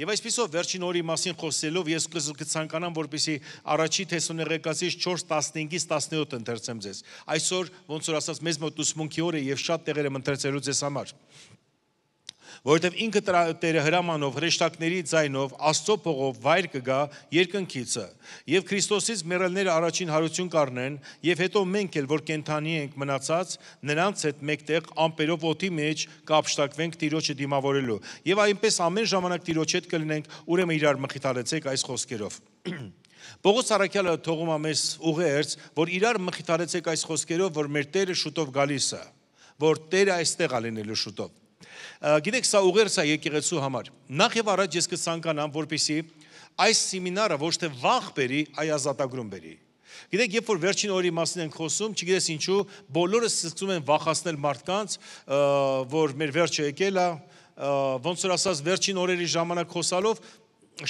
Եվ այսպիսով վերջին օրի մասին խոսելով ես կցանկանամ, որպեսի առաջի Թեսոնեղեկացից 4:15-ից 17 ընթերցեմ ձեզ։ Այսօր ոնց որ ասած մեզ մոտ ուսմունքի օր է եւ շատ տեղեր եմ ընթերցելու ձեզ համար որովհետև ինքը Տերը հրամանով հրեշտակների ձայնով Աստծո փողով վայր կգա երկնքիցը եւ Քրիստոսից մեռելները առաջին հարություն կառնեն եւ հետո մենք էլ որ կենթանի ենք մնացած նրանց հետ մեկտեղ ամպերով օդի մեջ կապշտակվենք Տիրոջը դիմավորելու եւ այնպես ամեն ժամանակ Տիրոջ հետ կլինենք ուրեմն իրար մխիթարեցեք այս խոսքերով Պողոս Արաքյալը թողում է մեզ ուղերձ, որ իրար մխիթարեցեք այս խոսքերով, որ մեր Տերը շուտով գալիս է, որ Տերը այստեղ է լինելու շուտով։ Գիտեք, սա ուղերձ է եկեղեցու համար։ Նախ եւ առաջ ես կցանկանամ, որպեսի այս սեմինարը ոչ թե վախ բերի, այլ ազատագրում բերի։ Գիտեք, երբ որ վերջին օրի մասին ենք խոսում, չգիտես ինչու, բոլորը սկսում են վախացնել մարդկանց, որ մեր վերջը եկել է, ոնց որ ասած վերջին օրերի ժամանակ խոսալով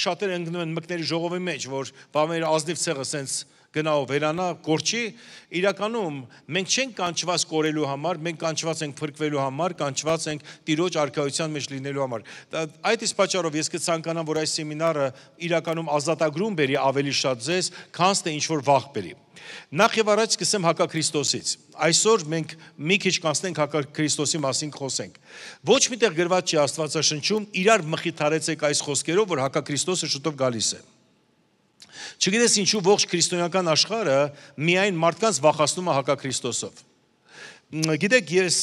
շատերը ընկնում են մկների ժողովի մեջ, որ բա մեր ազնիվ ցեղը սենց գնա ու վերանա, կորչի, իրականում մենք չենք կանչված կորելու համար, մենք կանչված ենք փրկվելու համար, կանչված ենք Տիրոջ արքայության մեջ լինելու համար։ Այդ իսկ պատճառով ես կցանկանամ, որ այս սեմինարը իրականում ազատագրում բերի ավելի շատ ձեզ, քան թե ինչ որ վախ բերի։ Նախ եւ առաջ սկսեմ հակա Քրիստոսից։ Այսօր մենք մի քիչ կանցնենք հակա Քրիստոսի մասին խոսենք։ Ոչ միտեղ գրված չի Աստվածաշնչում, իրար մխիթարեցեք այս խոսքերով, որ հակա Քրիստոսը շուտով գալիս է։ Չգիտես ինչու ողջ քրիստոնեական աշխարհը միայն մարդկանց վախացնում է հակակրիստոսով։ Գիտեք, ես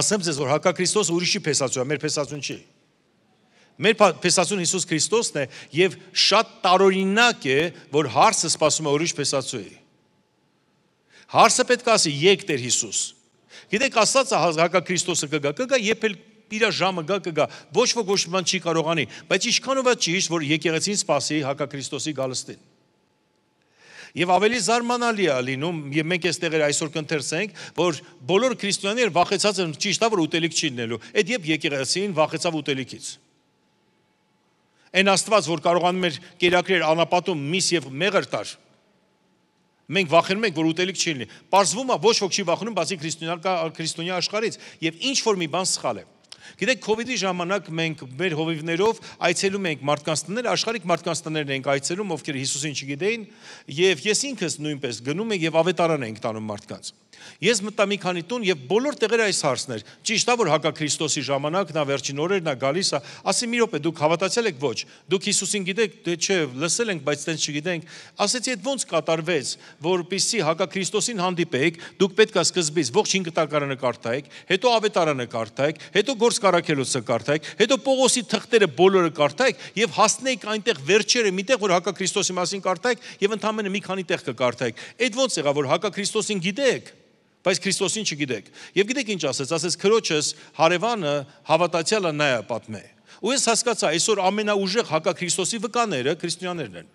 ասեմ ձեզ, որ հակակրիստոսը ուրիշի փեսացու է, մեր փեսացուն չի։ Մեր փեսացուն Հիսուս Քրիստոսն է եւ շատ տարօրինակ է, որ հարցը սпасում է ուրիշ փեսացուի։ Հարցը պետք է ասի՝ «Եկ Տեր Հիսուս»։ Գիտեք, ասածը հակակրիստոսը կգա, կգա, երբ էլ իր ժամը գա կգա։ Ոչ ոք ոչ մի բան չի կարողանի, բայց ինչքանով է ճիշտ, որ եկեղեցին սпасի հակակրիստոսի գալստին։ Եվ ավելի զարմանալի է լինում, եւ մենք էստեղ էր այսօր կընթերցենք, որ բոլոր քրիստոնյաները վախեցած են ճիշտ է որ ուտելիք չի լինելու։ Այդ երբ եկեղեցին վախեցավ ուտելիքից։ Այն Աստված, որ կարողանում էր կերակրել անապատում միս եւ մեղր տար, մենք վախենում ենք, որ ուտելիք չի լինի։ Պարզվում է ոչ ոք չի վախենում, բացի քրիստոնյա քրիստոնյա աշխարից, եւ ինչ որ մի բան սխալ է։ Գիտեք, COVID-ի ժամանակ մենք մեր հովիվներով այցելում ենք մարդկանց տներ, աշխարհիկ մարդկանց տներն ենք այցելում, ովքեր Հիսուսին չգիտեին, եւ ես ինքս նույնպես գնում եմ եւ ավետարան ենք տանում մարդկանց։ Ես մտա մի քանի տուն եւ բոլոր տեղերը այս հարցներ։ Ճիշտ է որ հակաքրիստոսի ժամանակ նա վերջին օրերն է գալիս, ասի մի րոպե դուք հավատացել եք ոչ։ Դուք Հիսուսին գիտեք, դե չէ, լսել ենք, բայց դեռ չգիտենք։ Ասեցի այդ ոնց կատարվեց, որpիսի հակաքրիստոսին հանդիպեիք, դուք պետք է սկզբից ողջ 5 տակարանը կարդայեք, հետո ավետարանը կարդայեք, հետո գործ Հովանես Կարաքելոսը կարդայք, հետո Պողոսի թղթերը բոլորը կարդայք եւ հասնեիք այնտեղ վերջերը, միտեղ որ հակա Քրիստոսի մասին կարդայք եւ ընդամենը մի քանի տեղ կկարդայք։ Այդ ո՞նց եղա որ հակա Քրիստոսին գիտեք, բայց Քրիստոսին չգիտեք։ Եվ գիտեք ինչ ասեց, ասեց քրոջս հարևանը հավատացյալը նա է պատմել։ Ու ես հասկացա, այսօր ամենաուժեղ հակա Քրիստոսի վկաները քրիստոնյաներն են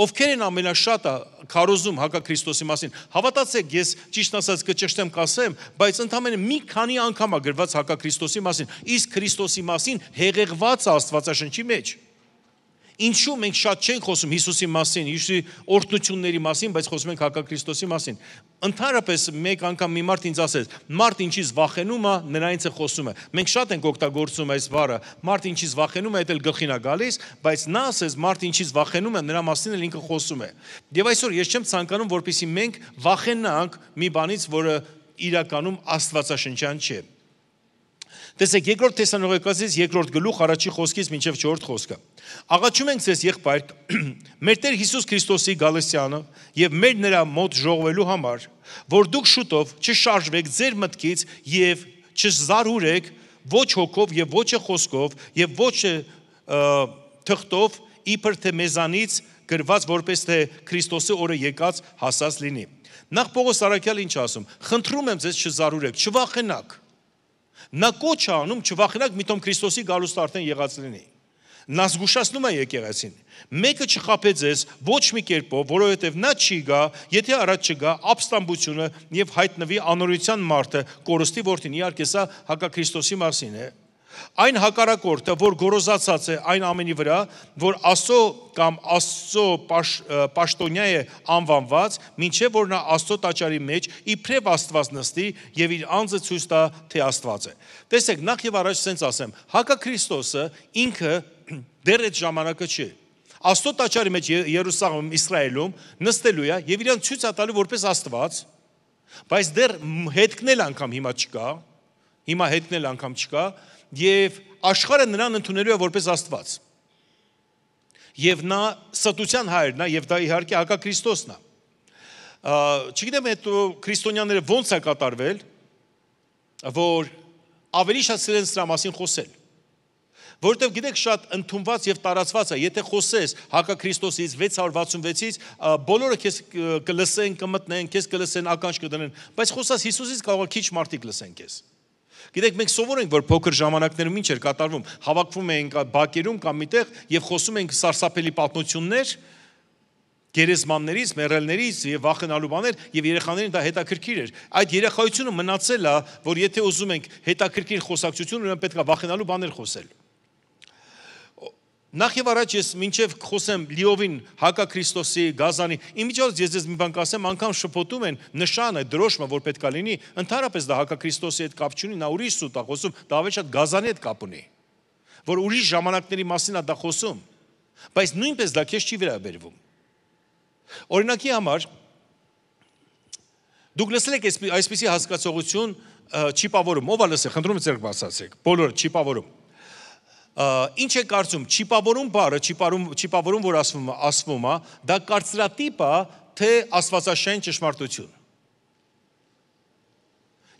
ովքեր են ամենաշատը քարոզում հակաքրիստոսի մասին։ Հավատացեք, ես ճիշտ ասած կճշտեմ կասեմ, բայց ընդամենը մի քանի անգամ ա գրված հակաքրիստոսի մասին, իսկ Քրիստոսի մասին հեղեղված Աստվածաշնչի մեջ։ Ինչու մենք շատ չենք խոսում Հիսուսի մասին, Հիսուսի օրհնությունների մասին, բայց խոսում ենք հակակրիստոսի մասին։ Ընդհանրապես մեկ անգամ մի մարդ ինձ ասեց. «Մարդ ինչից վախենում է, նրանից է խոսում է»։ Մենք շատ ենք օգտագործում այս բառը։ Մարդ ինչից վախենում է, դա էլ գլխին է գալիս, բայց նա ասես մարդ ինչից վախենում է, նրա մասին էլ ինքը խոսում է։ Եվ այսօր ես չեմ ցանկանում, որպեսզի մենք վախենանք մի բանից, որը իրականում աստվածաշնչյան չէ։ Տեսեք, երկրորդ Թեսալոնիկացիս երկրորդ գլուխ առաջի խոսքից մինչև 4-րդ խոսքը։ Աղաչում ենք ձեզ եղբայր, մեր Տեր Հիսուս Քրիստոսի գալեսյանը եւ մեր նրա մոտ ժողվելու համար, որ դուք շուտով չշարժվեք ձեր մտքից եւ չզարհուրեք ոչ հոգով եւ ոչ խոսքով եւ ոչ թղթով իբր թե մեզանից գրված որպես թե Քրիստոսի օրը եկած հասած լինի։ Նախ Պողոս Արաքյալը ինչ ասում. Խնդրում եմ ձեզ չզարհուրեք, չվախենաք Նա կոչ է անում, չվախենակ, միտոմ Քրիստոսի գալուստը արդեն եղած լինի։ Նա զգուշացնում է եկեղեցին։ Մեկը չխափեցես ոչ մի կերպով, որովհետև նա չի գա, եթե առաջ չգա ապստամբությունը եւ հայտնվի անօրության մարդը, կորստի որդին, իհարկե սա հակա Քրիստոսի մասին է, Այն հակարակորտը, որ գորոզացած է այն ամենի վրա, որ Աստծո կամ Աստծո պաշտոնյա է անվանված, ինչեւ որ նա Աստծո տաճարի մեջ իբրև Աստված նստի եւ իր անձը ցույց տա, թե Աստված է։ Տեսեք, նախ եւ առաջ սենց ասեմ, հակա Քրիստոսը ինքը դեռ այդ ժամանակը չի։ Աստծո տաճարի մեջ Երուսաղեմում, Իսրայելում նստելու է եւ իրան ցույց տալու որպես Աստված, բայց դեռ հետքնել անգամ հիմա չկա։ Հիմա հետքնել անգամ չկա եւ աշխարհը նրան ընդունելու է որպես Աստված։ Եվ նա ստության հայրն է եւ դա իհարկե հակա Քրիստոսն է։ Չգիտեմ այդ քրիստոնյաները ո՞նց է կատարվել, որ ավելի շատ սիրեն սրա մասին խոսել որովհետև գիտեք շատ ընդունված եւ տարածված է եթե խոսես հակա Քրիստոսից 666-ից բոլորը քեզ կլսեն կմտնեն քեզ կլսեն ականջ կդնեն բայց խոսած Հիսուսից կարող է քիչ մարդիկ լսեն քեզ Գիտեք, մենք սովոր ենք, որ փոքր ժամանակներում ինչ էր կատարվում, հավաքվում էինք բակերում կամ միտեղ եւ խոսում էինք սարսափելի պատմություններ գերեզմաններից, մեռելներից եւ վախենալու բաներ եւ երեխաներին դա հետաքրքիր էր։ Այդ երեխայությունը մնացել է, որ եթե ուզում ենք հետաքրքիր խոսակցություն, ուրեմն պետք է վախենալու բաներ խոսել։ Նախ եւ առաջ ես մինչեւ խոսեմ լիովին հակա Քրիստոսի գազանի։ Իմիջոց ես ձեզ մի բան կասեմ, անգամ շփոթում են նշանը, դրոշմը, որ պետք է լինի, ընդհանրապես դա հակա Քրիստոսի հետ կապ չունի, նա ուրիշ սուտ է խոսում, դա ավելի շատ գազանի հետ կապ ունի։ Որ ուրիշ ժամանակների մասին է դա խոսում։ Բայց նույնպես դա քեզ չի վերաբերվում։ Օրինակի համար դուք լսել եք այսպիսի հասկացողություն չիպավորում, ով է լսել, խնդրում եմ ձեր բացացեք։ Բոլորը չիպավորում ինչ է կարծում, չիպավորում բառը, չիպարում չիպավորում որ ասվում ասվում է, դա կարծրատիպ է, թե աստվածաշեն ճշմարտություն։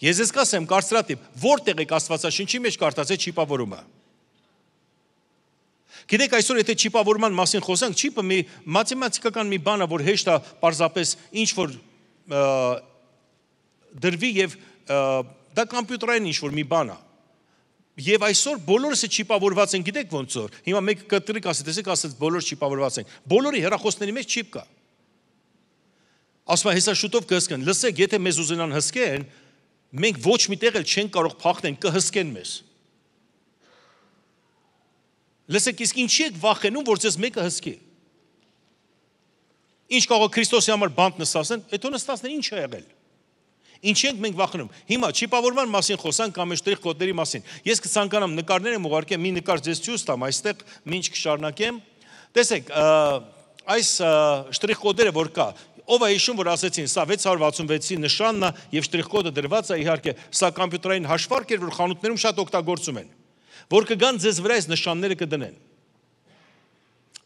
Ես ես կասեմ կարծրատիպ, որտեղ է աստվածաշնչի մեջ կարդացած չիպավորումը։ Գիտեք այսօր եթե չիպավորման մասին խոսանք, չիպը մի մաթեմատիկական մի բան է, որ հեշտ է պարզապես ինչ որ դրվի եւ դա համբյուտերային ինչ որ մի բան է։ Եվ այսօր բոլորըսը չիպավորված են, գիտեք ոնց որ։ Հիմա մեկը կտրիկ ասի, տեսեք ասած բոլոր չիպավորված են։ Բոլորի հերախոսների մեջ չիպ կա։ Ասում է, հեսա շուտով կհսկեն։ Լսեք, եթե մեզ ուզենան հսկեն, մենք ոչ մի տեղ էլ չենք կարող փախնեն, կհսկեն մեզ։ Լսեք, իսկ ինչի եք վախենում, որ ձեզ մեկը հսկի։ Ինչ կարող է Քրիստոսի համար բանտ նստասեն, այդո նստասն ինչ է եղել։ է Ինչի ենք մենք վախենում։ Հիմա չիպավորման մասին խոսանք կամ շտրիխ կոդների մասին։ Ես կցանկանամ նկարներ եմ ուղարկեմ, մի նկար ձեզ ցույց տամ, այստեղ ինչ կշարնակեմ։ Տեսեք, այս շտրիխ կոդերը որ կա, ով է հիշում, որ ասեցին, սա 666-ի նշանն է եւ շտրիխ կոդը դրված է, իհարկե, սա համբյուտերային հաշվարկ էր, որ խանութներում շատ օգտագործում են, որ կգան ձեզ վրա այս նշանները կդնեն։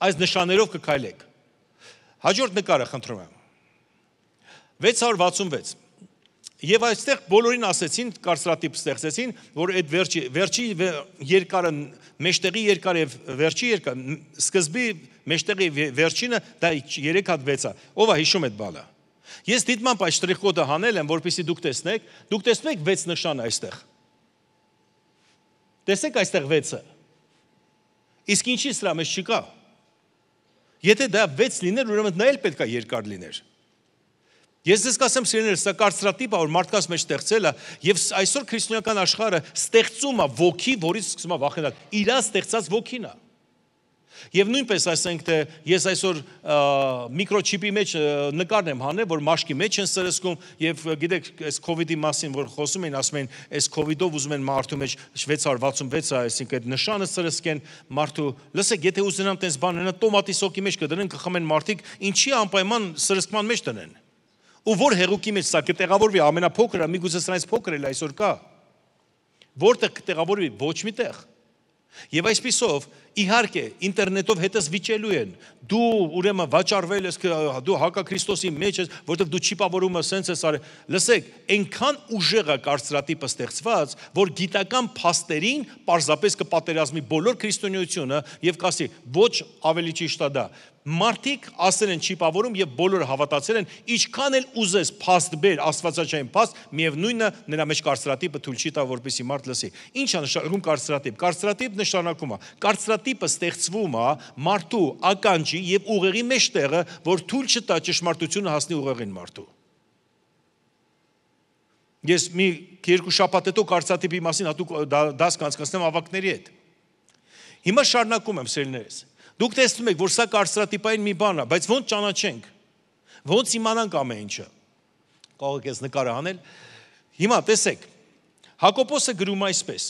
Այս նշաններով կքայլեք։ Հաջորդ նկարը խնդրում եմ։ 666 Եվ այստեղ բոլորին ասեցին, կարծրատիպ ստեղծեցին, որ այդ վերջի վերջի երկարը մեջտեղի երկար եւ վերջի երկար սկզբի մեջտեղի վերջինը դա 3 հատ 6-ա։ Ո՞վ է հիշում այդ բանը։ Ես դիտման պայ շտրիխկոդը հանել եմ, որպեսզի դուք տեսնեք, դուք տեսնեք 6 նշանը այստեղ։ Տեսեք այստեղ 6-ը։ Իսկ ինչի՞ սրա մեջ չկա։ Եթե դա 6 լիներ, ուրեմն նա էլ պետքա երկար լիներ։ Ես ձեզ կասեմ սիրելիներ, սա կարծրատիպը, որ մարդկանց մեջ ստեղծելը եւ այսօր քրիստոնեական աշխարհը ստեղծում է ոգի, որից սկսում է վախենալ։ Իրա ստեղծած ոգին է։ Եվ նույնպես ասենք թե ես այսօր միկրոչիպի մեջ նկարն եմ հանել, որ մաշկի մեջ են սրսկում եւ գիտեք այս COVID-ի մասին, որ խոսում են, ասում են, այս COVID-ով ուզում են մարդու մեջ 666 է, այսինքն այդ նշանը սրսկեն մարդու։ Լսեք, եթե ուզենամ տես բան ունենա, տոմատի սոկի մեջ կդնեն, կխմեն մարդիկ, ինչի անպայման սրսկման մեջ դնեն ու որ հեղուկի մեջ սա կտեղավորվի ամենափոքրը, հա, միգուցե սրանից փոքր էլ այսօր կա։ Որտեղ կտեղավորվի ոչ միտեղ։ Եվ այսպիսով իհարկե ինտերնետով հետս վիճելու են։ Դու ուրեմն վաճառվել ես, դու հակաքրիստոսի մեջ ես, որտեղ դու չիպավորումը սենց ես արել։ Լսեք, այնքան ուժեղ է կարծրատիպը ստեղծված, որ գիտական փաստերին պարզապես կպատերազմի բոլոր քրիստոնեությունը եւ կասի, ոչ ավելի ճիշտ է դա մարդիկ ասել են չի պավորում եւ բոլորը հավատացել են, ինչքան էլ ուզես փաստ բեր, աստվածաչային փաստ, միևնույնը նրա մեջ կարծրատիպը թույլ չի տա, որպեսի մարդ լսի։ Ինչ է նշանակում կարծրատիպ։ Կարծրատիպ նշանակում է կարծրատիպը ստեղծվում է մարդու ականջի եւ ուղեղի մեջտեղը, որ թույլ չտա ճշմարտությունը հասնի ուղեղին մարդու։ Ես մի երկու շաբաթ հետո կարծրատիպի մասին հատուկ դաս կանցկացնեմ ավակների հետ։ Հիմա շարունակում եմ սերիներս։ դա, Դուք տեսնում եք, որ սա կարծրատիպային մի բան է, բայց ո՞նց ճանաչենք։ Ո՞նց իմանանք ամեն ինչը։ Կարող եք այս նկարը անել։ Հիմա տեսեք։ Հակոբոսը գրում այսպես.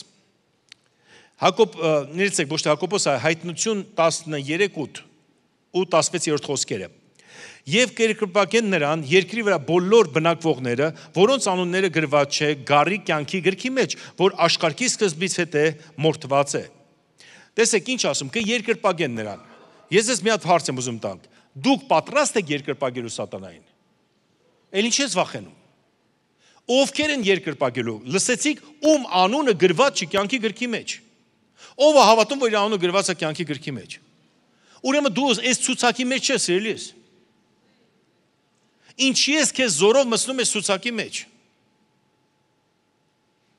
Հակոբ ներեցեք ոչ թե Հակոբոս, այլ հայտնություն 13:8 ու 16-րդ խոսքերը։ Եվ կերկրպակեն նրան երկրի վրա բոլոր բնակվողները, որոնց անունները գրված չէ, գարի կյանքի գրքի մեջ, որ աշխարհի սկզբից հետ է մորթված է։ Տեսեք ինչ ասում, կը երկրպագեն նրան։ Ես ես մի հատ հարց եմ ուզում տալ։ Դուք պատրաստ եք երկրպագելու սատանային։ Էլ ինչ ես վախենում։ Ովքեր են երկրպագելու։ Լսեցիք, ում անունը գրված չի կյանքի գրքի մեջ։ Ո՞վ է հավատում, որ իր անունը գրված է կյանքի գրքի մեջ։ Ուրեմն դու այս ցուցակի մեջ ես, սիրելիս։ Ինչի ես քեզ զորով մտնում ես ցուցակի մեջ։ մեջ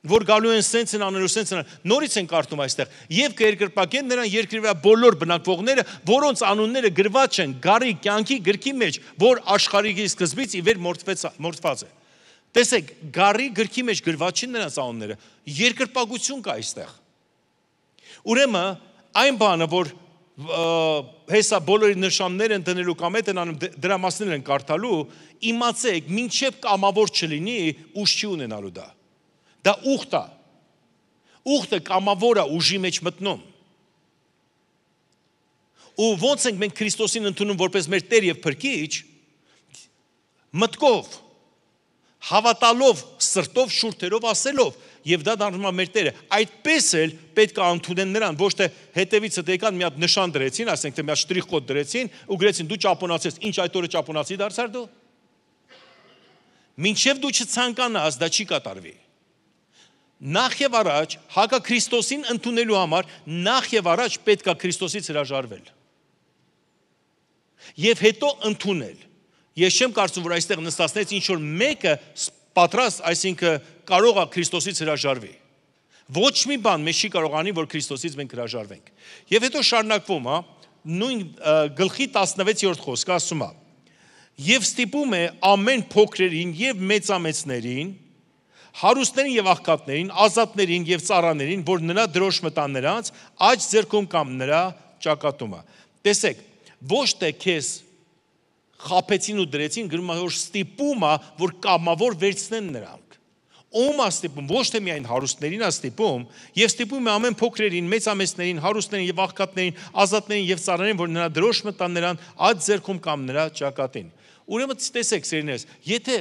որ գալու են սենց են անելու, սենց են անելու։ Նորից են կարդում այստեղ։ Եվ կերկրպակեն նրան երկրի վրա բոլոր բնակվողները, որոնց անունները գրված են Գարի կյանքի գրքի մեջ, որ աշխարհի սկզբից ի վեր մորթվեց մորթված է։ Տեսեք, Գարի գրքի մեջ գրված չեն նրանց անունները։ Երկրպագություն կա այստեղ։ Ուրեմն այն բանը, որ հեսա բոլորի նշաններ են դնելու կամ այդ են անում դե, դրա մասներ են կարդալու, իմացեք, ոչ միայն կամավոր չլինի, ուշ չի ունենալու դա։ Դա ուխտա։ Ուխտը կամավորա ուժի մեջ մտնում։ Ու ոնց ենք մենք Քրիստոսին ընդունում որպես մեր Տեր եւ Փրկիչ, մտկով, հավատալով, սրտով, շուրթերով ասելով, եւ դա դառնում է մեր Տերը։ Այդպես էլ պետք է ընդունեն նրան, ոչ թե հետևից հետ եկան մի հատ նշան դրեցին, ասենք թե մի հատ շտրիխ կոդ դրեցին ու գրեցին դու ճապոնացի ես, ինչ այդ օրը ճապոնացի դարձար դու։ Մինչև դու չցանկանաս, դա չի կատարվի նախ եւ առաջ հակա Քրիստոսին ընդունելու համար նախ եւ առաջ պետք է Քրիստոսից հրաժարվել եւ հետո ընդունել ես չեմ կարծում որ այստեղ նստածներից ինչ որ մեկը պատրաստ այսինքն կարող է Քրիստոսից հրաժարվի ոչ մի բան մեզ չի կարող անի որ Քրիստոսից մենք հրաժարվենք եւ հետո շարունակվում հա նույն գլխի 16-րդ խոսքը ասում է եւ ստիպում է ամեն փոքրերին եւ մեծամեծներին մեծ հարուստներին եւ աղքատներին, ազատներին եւ ծառաներին, որ նրա դրոշմը տան նրանց, աջ ձեռքում կամ նրա ճակատումը։ Տեսեք, ոչ թե քեզ խապեցին ու դրեցին գրում է որ ստիպումը որ կամավոր վերցնեն նրանք ում աստիպում ոչ թե միայն հարուստներին աստիպում եւ ստիպում է ամեն փոքրերին մեծամեծներին հարուստներին եւ աղքատներին ազատներին եւ ծառաներին որ նրա դրոշ մտան նրան ադ ձերքում կամ նրա ճակատին ուրեմն տեսեք սերիներս եթե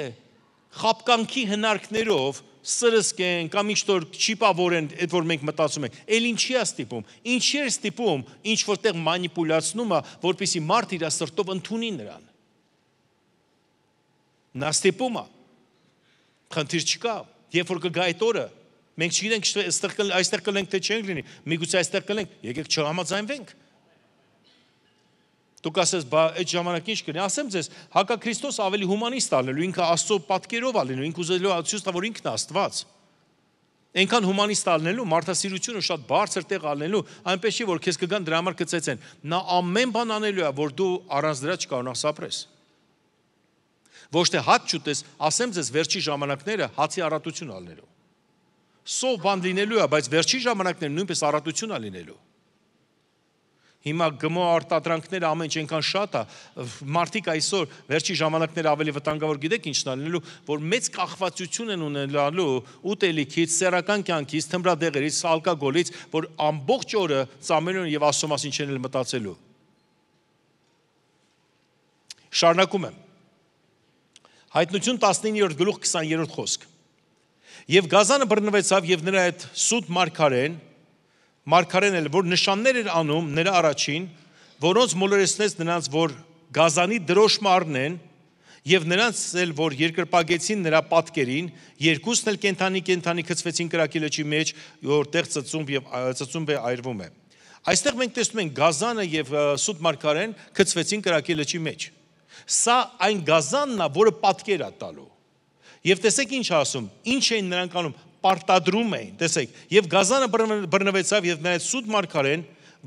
խապկանքի հնարքներով սրսկեն կամ ինչ որ չիպավորեն այդ որ մենք մտածում ենք ել ինչի է ստիպում ինչի է ստիպում ինչ որտեղ մանիպուլացնում է որպիսի մարդ իր սրտով ընդունի նրան նա ստիպում է խնդիր չկա երբ որ կգա այդ օրը մենք չգիտենք այստեղ այստեղ կլենք թե չենք լինի միգուցե այստեղ կլենք եկեք չհամաձայնվենք չա Դուք ասես, բա այդ ժամանակ ինչ կլինի։ Ասեմ ձեզ, հակա Քրիստոս ավելի հումանիստ ալելու, ինքը Աստծո պատկերով ալելու, ինքը ուզելու ցույց տա, որ ինքն է Աստված։ Այնքան հումանիստ ալնելու, մարդասիրությունը շատ բարձր տեղ ալնելու, այնպես չի որ քեզ կգան դրա համար կծեցեն։ Նա ամեն բան անելու է, որ դու առանց դրա չկարողանաս ապրես։ Ոչ թե հաց չուտես, ասեմ ձեզ, վերջի ժամանակները հացի առատություն ալնելու։ Սով բան լինելու է, բայց վերջի ժամանակները նույնպես առատություն ալինելու Հիմա գմո արտադրանքները ամեն ինչ այնքան շատ է, մարդիկ այսօր վերջի ժամանակներ ավելի վտանգավոր գիտեք ինչն ալնելու, որ մեծ կախվածություն են ունենալու ուտելիքից, սեռական կյանքից, թմբրադեղերից, ալկոգոլից, որ ամբողջ օրը ծամերուն եւ աստծո մասին չեն էլ մտածելու։ Շարունակում եմ։ Հայտնություն 19-րդ գլուխ 20-րդ խոսք։ Եվ գազանը բռնվեցավ եւ նրա այդ սուտ մարգարեն Մարգարեն էլ որ նշաններ էր անում նրա առաջին, որոնց մոլորեցնեց նրանց, որ գազանի դրոշմը առնեն եւ նրանց էլ որ երկրպագեցին նրա պատկերին, երկուսն էլ կենթանի կենթանի գծվեցին կրակի լճի մեջ, որտեղ ծծումբ եւ ծծումբ է այրվում է։ Այստեղ մենք տեսնում ենք գազանը եւ սուտ մարգարեն գծվեցին կրակի լճի մեջ։ Սա այն գազանն է, որը պատկեր է տալու։ Եվ տեսեք ինչ ասում, ինչ էին նրանք անում, պարտադրում էին, տեսեք, եւ գազանը բռնվեցավ եւ նրանց սուտ մարգարեն,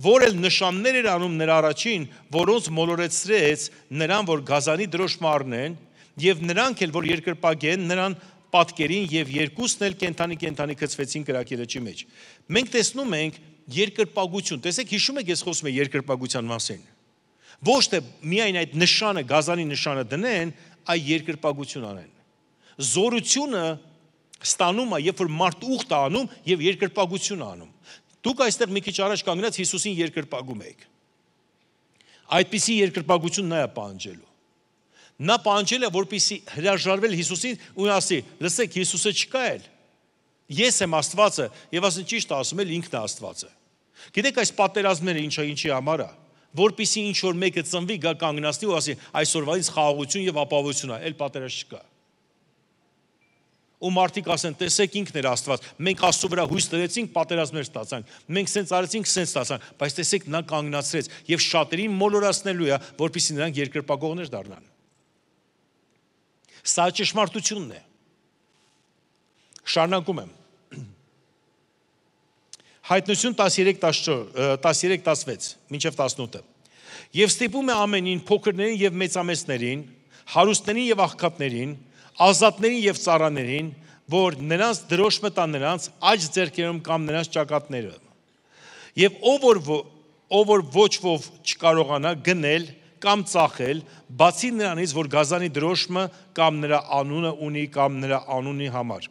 որ էլ նշաններ էր անում նրա առաջին, որոնց մոլորեցրեց նրան, որ գազանի դրոշմը առնեն, եւ նրանք էլ, որ երկրպագեն, նրան պատկերին եւ երկուսն էլ կենթանի-կենթանի գծվեցին կրակի լճի մեջ։ Մենք տեսնում ենք երկրպագություն։ Տեսեք, հիշում եք ես խոսում եմ երկրպագության մասին։ Ոչ թե միայն այդ նշանը, գազանի նշանը դնեն, այլ երկրպագություն անեն։ Զորությունը ստանում է, երբ որ մարդ ուխտ է անում եւ երկրպագություն անում։ Դուք այստեղ մի քիչ առաջ կանգնած Հիսուսին երկրպագում եք։ Այդպիսի երկրպագություն նա է պահանջելու։ Նա պահանջել է, որպիսի հրաժարվել Հիսուսին ու ասի. «Լսեք, Հիսուսը չկա այլ։ Ես եմ Աստվածը» եւ ասեն ճիշտ ասում էլ ինքն է Աստվածը։ Գիտեք այս պատերազմները ինչա ինչի համար է, որպիսի ինչ որ մեկը ծնվի, գա կանգնացնի ու ասի այսօրվանից խաղաղություն եւ ապահովություն է, այլ պատերազմ չկա ու մարդիկ ասեն, տեսեք ինքն էր Աստված։ Մենք Աստծո վրա հույս դրեցինք, պատերազմներ ստացանք։ Մենք սենց արեցինք, սենց ստացանք, բայց տեսեք նա կանգնացրեց եւ շատերին մոլորացնելու է, որpիսի նրանք երկրպագողներ դառնան։ Սա ճշմարտությունն է։ Շարունակում եմ։ Հայտնություն 13:14-13:16 մինչև 18-ը։ Եվ ստիպում է ամենին, փոքրներին եւ մեծամեծներին, հարուստներին եւ աղքատներին, ազատներին եւ ծառաներին, որ նրանց դրոշմը տան նրանց աջ ձեռքերում կամ նրանց ճակատները։ Եվ ով որ ով որ ոչ ով չկարողանա գնել կամ ծախել, բացի նրանից, որ գազանի դրոշմը կամ նրա անունը ունի կամ նրա անունի համար։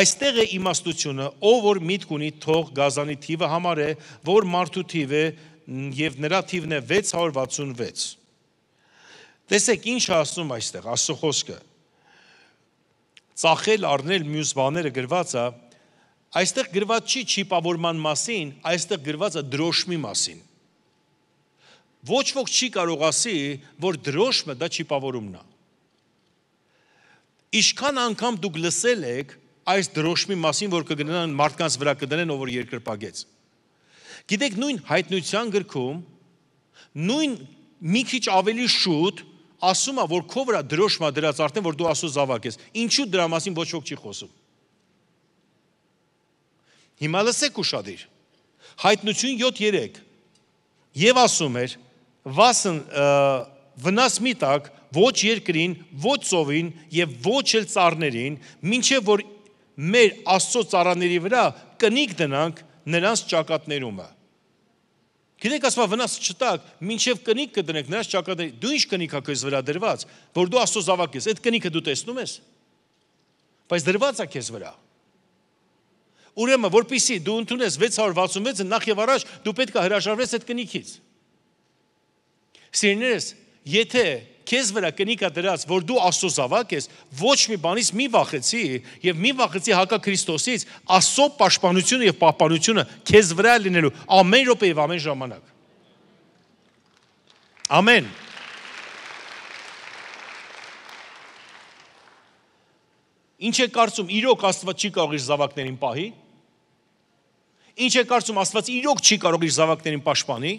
Այստեղ է իմաստությունը, ով որ միտք ունի թող գազանի թիվը համար է, որ մարդու թիվ է եւ նրա թիվն է 666։ Տեսեք ինչ ասում այստեղ, Աստծո խոսքը ծախել առնել մյուս բաները գրվածա, այստեղ գրված չի չիպավորման մասին, այստեղ գրվածա դրոշմի մասին։ Ոչ ոք չի կարող ասի, որ դրոշմը դա չիպավորումն է։ Իշքան անգամ դուք լսել եք այս դրոշմի մասին, որ կգնան մարդկանց վրա կդնեն, ով որ երկրպագեց։ Գիտեք, նույն հայտնության գրքում նույն մի քիչ ավելի շուտ ասում է, որ քո վրա դրոշմա դրած արդեն, որ դու Աստծո զավակ ես։ Ինչու դրա մասին ոչ ոք չի խոսում։ Հիմա լսեք ուրախadir։ Հայտնություն 7:3։ Եվ ասում էր. «Վասն վնաս մի տակ ոչ երկրին, ոչ ծովին եւ ոչ էլ ծառներին, ինչեւ որ մեր Աստծո ծառաների վրա կնիկ դնանք նրանց ճակատներումը»։ Գիտեք, ասում վնաս չտակ, մինչև կնիկ կդնենք, նրանց ճակատը դու ինչ կնիկ ա քեզ վրա դրված, որ դու Աստծո զավակ ես։ Այդ կնիկը դու տեսնում ես։ Բայց դրված ա քեզ վրա։ Ուրեմն, որpիսի դու ընդունես 666-ը նախ եւ առաջ, դու պետք է հրաժարվես այդ կնիքից։ Սիրներս, եթե քեզ վրա կնիկա դրած, որ դու Աստծո զավակ ես, ոչ մի բանից մի վախեցի եւ մի վախեցի հակա Քրիստոսից, Աստծո պաշտպանությունը եւ պահպանությունը քեզ վրա լինելու ամեն րոպե եւ ամեն ժամանակ։ Ամեն։ Ինչ է կարծում, իրոք Աստված չի կարող իր զավակներին պահի։ Ինչ է կարծում, Աստված իրոք չի կարող իր զավակներին պաշտպանի,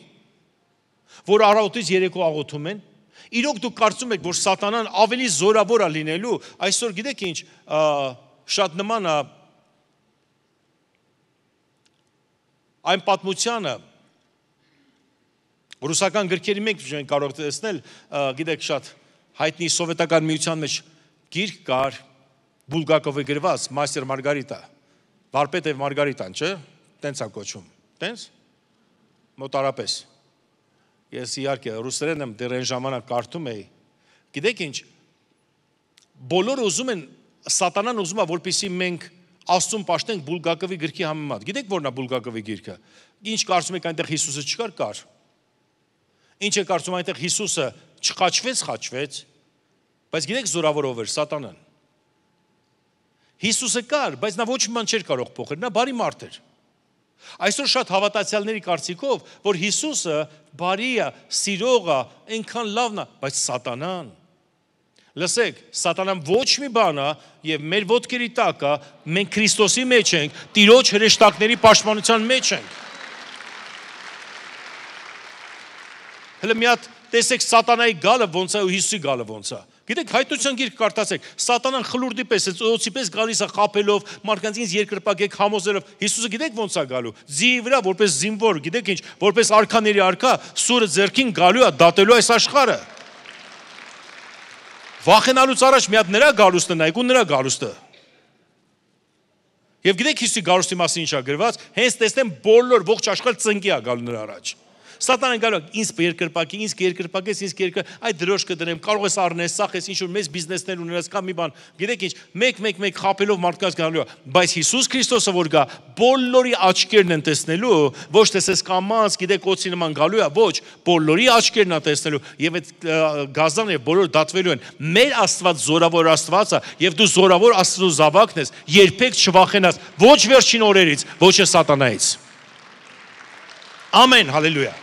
որ առավոտից երեկո աղոթում են իրոք դուք կարծում եք, որ սատանան ավելի զորավոր է լինելու, այսօր գիտեք ինչ, շատ նման է այն պատմությանը, ռուսական գրքերի մենք չենք կարող տեսնել, գիտեք շատ հայտնի սովետական միության մեջ գիրք կար Բուլգակովի գրված Մաստեր Մարգարիտա։ Վարպետ եւ Մարգարիտան, չէ՞։ Տենց է կոչում։ Տենց։ Մոտարապես ես իհարկե ռուսերեն եմ դեռ այն ժամանակ կարդում էի։ Գիտեք ինչ, բոլորը ուզում են սատանան ուզում է որպեսի մենք Աստուն պաշտենք Բուլգակովի գրքի համեմատ։ Գիտեք որնա Բուլգակովի գիրքը։ Ինչ կարծում եք այնտեղ Հիսուսը չկար, կար։ Ինչ է կարծում այնտեղ Հիսուսը չխաչվեց, խաչվեց։ Բայց գիտեք զորավոր ով էր սատանան։ Հիսուսը կար, բայց նա ոչ մի բան չէր կարող փոխել։ Նա բարի մարդ էր։ Այսօր շատ հավատացյալների կարծիքով, որ Հիսուսը բարի է, սիրող է, այնքան լավն է, բայց սատանան Լսեք, սատանան ոչ մի բան է եւ մեր ոդկերի տակ է, մենք Քրիստոսի մեջ ենք, Տիրոջ հրեշտակների պաշտպանության մեջ ենք։ Հələ մի հատ տեսեք սատանայի գալը ոնց է ու Հիսուսի գալը ոնց է։ Գիտեք, հայտության գիրք կարտացեք, սատանան խլուրդի պես, ծոցի պես գալիս է խապելով, մարդկանց երկրպագեք համոզելով։ Հիսուսը գիտեք ոնց է գալու։ Ձիի վրա որպես զինվոր, գիտեք ինչ, որպես արքաների արքա, սուրը ձերքին գալու է դատելու այս աշխարհը։ Վախենալուց առաջ մի հատ նրա գալուստը նայեք ու նրա գալուստը։ Եվ գիտեք Հիսուսի գալուստի մասին ինչա գրված, հենց տեսնեմ բոլոր ողջ աշխարհը ծնկի է գալու նրա առաջ։ Սատանան գալու է ինձ երկրպակի, ինձ երկրպակես, ինձ երկր, այդ դրոշ կդնեմ, կարող ես առնես, սախ ես ինչ որ մեծ բիզնեսներ ունենաս կամ մի բան։ Գիտեք ինչ, 1-1-1 խապելով մարդկաց գալու է, բայց Հիսուս Քրիստոսը որ գա, բոլորի աչքերն են տեսնելու, ոչ թե ես կամած, գիտեք, օծի նման գալու է, ոչ, բոլորի աչքերն է տեսնելու եւ այդ գազանը բոլոր դատվելու են։ Մեր Աստված զորավոր Աստվածը եւ դու զորավոր Աստծո զավակն ես, երբեք չվախենաս ոչ վերջին օրերից, ոչ է սատանայից։ Ամեն, հալելույա։